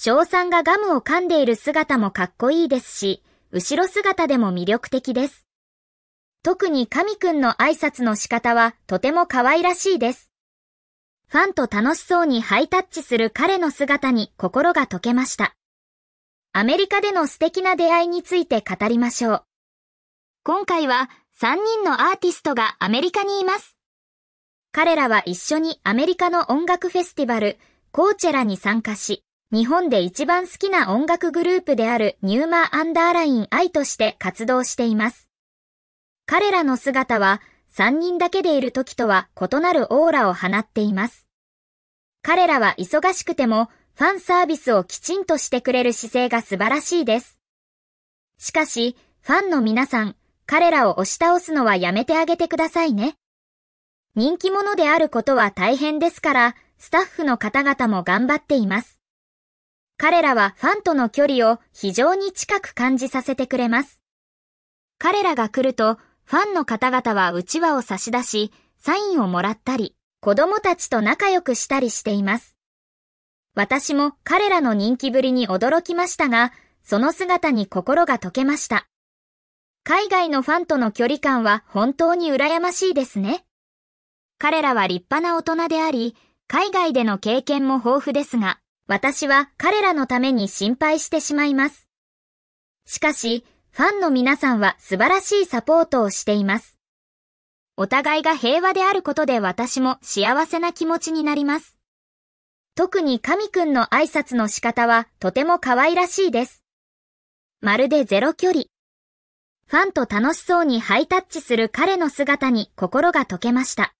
翔さんがガムを噛んでいる姿もかっこいいですし、後ろ姿でも魅力的です。特に神くんの挨拶の仕方はとても可愛らしいです。ファンと楽しそうにハイタッチする彼の姿に心が溶けました。アメリカでの素敵な出会いについて語りましょう。今回は3人のアーティストがアメリカにいます。彼らは一緒にアメリカの音楽フェスティバル、コーチェラに参加し、日本で一番好きな音楽グループであるニューマーアンダーライン愛として活動しています。彼らの姿は3人だけでいる時とは異なるオーラを放っています。彼らは忙しくてもファンサービスをきちんとしてくれる姿勢が素晴らしいです。しかし、ファンの皆さん、彼らを押し倒すのはやめてあげてくださいね。人気者であることは大変ですから、スタッフの方々も頑張っています。彼らはファンとの距離を非常に近く感じさせてくれます。彼らが来ると、ファンの方々はうちわを差し出し、サインをもらったり、子供たちと仲良くしたりしています。私も彼らの人気ぶりに驚きましたが、その姿に心が溶けました。海外のファンとの距離感は本当に羨ましいですね。彼らは立派な大人であり、海外での経験も豊富ですが、私は彼らのために心配してしまいます。しかし、ファンの皆さんは素晴らしいサポートをしています。お互いが平和であることで私も幸せな気持ちになります。特に神くんの挨拶の仕方はとても可愛らしいです。まるでゼロ距離。ファンと楽しそうにハイタッチする彼の姿に心が溶けました。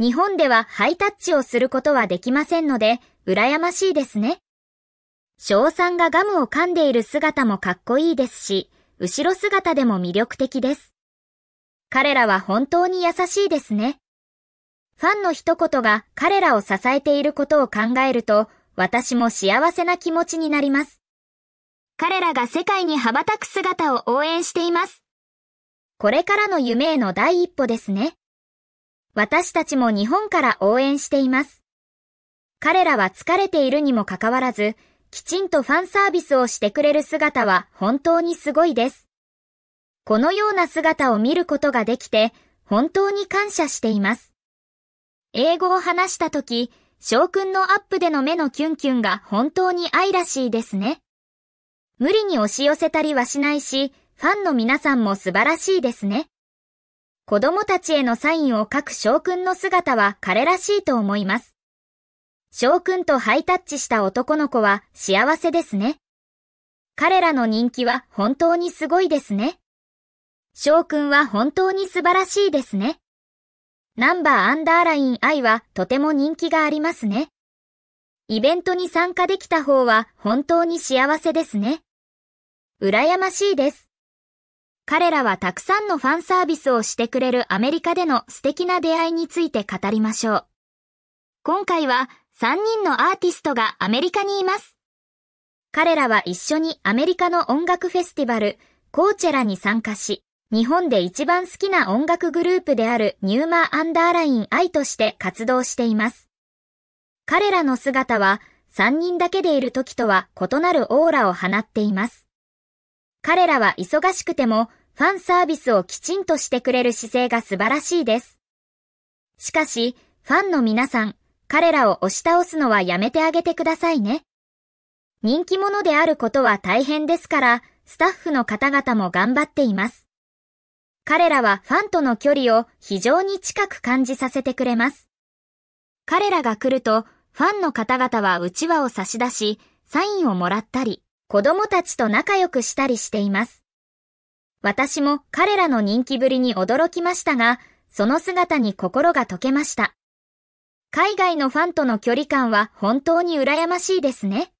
日本ではハイタッチをすることはできませんので、羨ましいですね。翔さんがガムを噛んでいる姿もかっこいいですし、後ろ姿でも魅力的です。彼らは本当に優しいですね。ファンの一言が彼らを支えていることを考えると、私も幸せな気持ちになります。彼らが世界に羽ばたく姿を応援しています。これからの夢への第一歩ですね。私たちも日本から応援しています。彼らは疲れているにもかかわらず、きちんとファンサービスをしてくれる姿は本当にすごいです。このような姿を見ることができて、本当に感謝しています。英語を話したとき、翔くんのアップでの目のキュンキュンが本当に愛らしいですね。無理に押し寄せたりはしないし、ファンの皆さんも素晴らしいですね。子供たちへのサインを書くくんの姿は彼らしいと思います。くんとハイタッチした男の子は幸せですね。彼らの人気は本当にすごいですね。く君は本当に素晴らしいですね。ナンバーアンダーライン I はとても人気がありますね。イベントに参加できた方は本当に幸せですね。羨ましいです。彼らはたくさんのファンサービスをしてくれるアメリカでの素敵な出会いについて語りましょう。今回は3人のアーティストがアメリカにいます。彼らは一緒にアメリカの音楽フェスティバル、コーチェラに参加し、日本で一番好きな音楽グループであるニューマーアンダーラインイとして活動しています。彼らの姿は3人だけでいる時とは異なるオーラを放っています。彼らは忙しくてもファンサービスをきちんとしてくれる姿勢が素晴らしいです。しかし、ファンの皆さん、彼らを押し倒すのはやめてあげてくださいね。人気者であることは大変ですから、スタッフの方々も頑張っています。彼らはファンとの距離を非常に近く感じさせてくれます。彼らが来ると、ファンの方々はうちわを差し出し、サインをもらったり、子供たちと仲良くしたりしています。私も彼らの人気ぶりに驚きましたが、その姿に心が溶けました。海外のファンとの距離感は本当に羨ましいですね。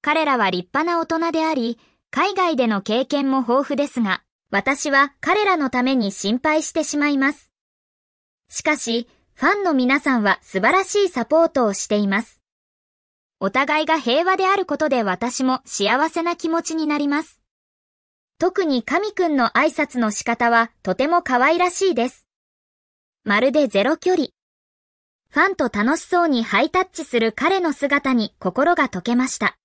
彼らは立派な大人であり、海外での経験も豊富ですが、私は彼らのために心配してしまいます。しかし、ファンの皆さんは素晴らしいサポートをしています。お互いが平和であることで私も幸せな気持ちになります。特に神くんの挨拶の仕方はとても可愛らしいです。まるでゼロ距離。ファンと楽しそうにハイタッチする彼の姿に心が溶けました。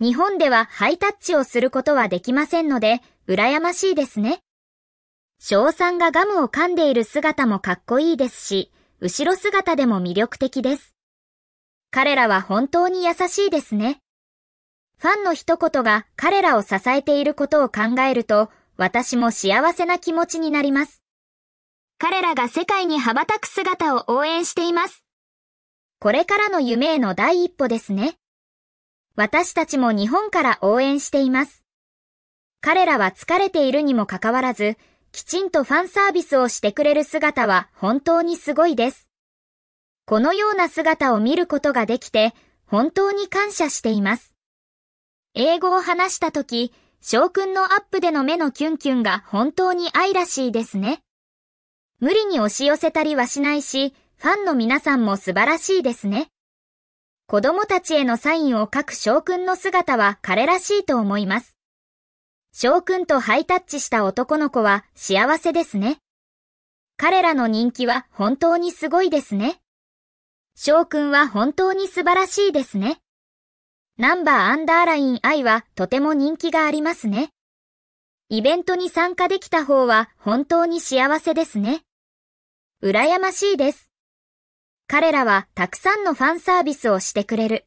日本ではハイタッチをすることはできませんので、羨ましいですね。翔さんがガムを噛んでいる姿もかっこいいですし、後ろ姿でも魅力的です。彼らは本当に優しいですね。ファンの一言が彼らを支えていることを考えると、私も幸せな気持ちになります。彼らが世界に羽ばたく姿を応援しています。これからの夢への第一歩ですね。私たちも日本から応援しています。彼らは疲れているにもかかわらず、きちんとファンサービスをしてくれる姿は本当にすごいです。このような姿を見ることができて、本当に感謝しています。英語を話したとき、翔くんのアップでの目のキュンキュンが本当に愛らしいですね。無理に押し寄せたりはしないし、ファンの皆さんも素晴らしいですね。子供たちへのサインを書く翔くんの姿は彼らしいと思います。翔くんとハイタッチした男の子は幸せですね。彼らの人気は本当にすごいですね。翔くんは本当に素晴らしいですね。ナンバーアンダーライン I はとても人気がありますね。イベントに参加できた方は本当に幸せですね。羨ましいです。彼らはたくさんのファンサービスをしてくれる。